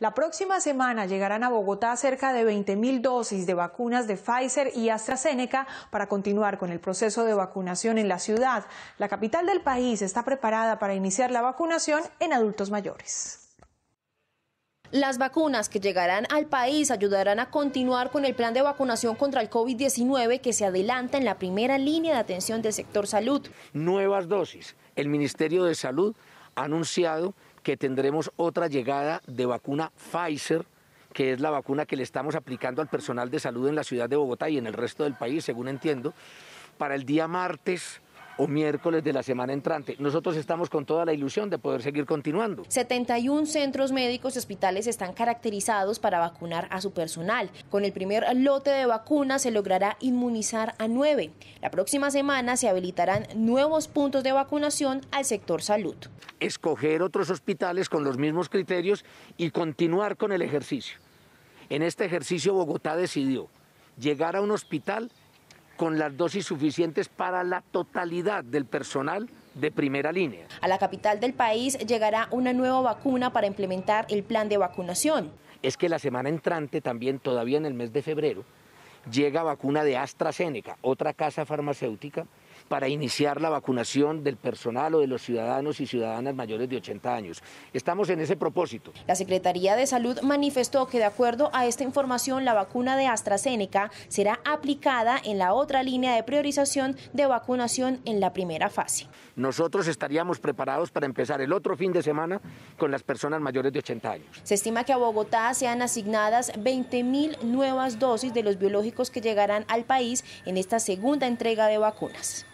La próxima semana llegarán a Bogotá cerca de 20.000 dosis de vacunas de Pfizer y AstraZeneca para continuar con el proceso de vacunación en la ciudad. La capital del país está preparada para iniciar la vacunación en adultos mayores. Las vacunas que llegarán al país ayudarán a continuar con el plan de vacunación contra el COVID-19 que se adelanta en la primera línea de atención del sector salud. Nuevas dosis. El Ministerio de Salud ha anunciado que tendremos otra llegada de vacuna Pfizer, que es la vacuna que le estamos aplicando al personal de salud en la ciudad de Bogotá y en el resto del país, según entiendo, para el día martes o miércoles de la semana entrante. Nosotros estamos con toda la ilusión de poder seguir continuando. 71 centros médicos y hospitales están caracterizados para vacunar a su personal. Con el primer lote de vacunas se logrará inmunizar a nueve. La próxima semana se habilitarán nuevos puntos de vacunación al sector salud. Escoger otros hospitales con los mismos criterios y continuar con el ejercicio. En este ejercicio Bogotá decidió llegar a un hospital con las dosis suficientes para la totalidad del personal de primera línea. A la capital del país llegará una nueva vacuna para implementar el plan de vacunación. Es que la semana entrante, también todavía en el mes de febrero, llega vacuna de AstraZeneca, otra casa farmacéutica para iniciar la vacunación del personal o de los ciudadanos y ciudadanas mayores de 80 años. Estamos en ese propósito. La Secretaría de Salud manifestó que de acuerdo a esta información la vacuna de AstraZeneca será aplicada en la otra línea de priorización de vacunación en la primera fase. Nosotros estaríamos preparados para empezar el otro fin de semana con las personas mayores de 80 años. Se estima que a Bogotá sean asignadas 20.000 nuevas dosis de los biológicos que llegarán al país en esta segunda entrega de vacunas.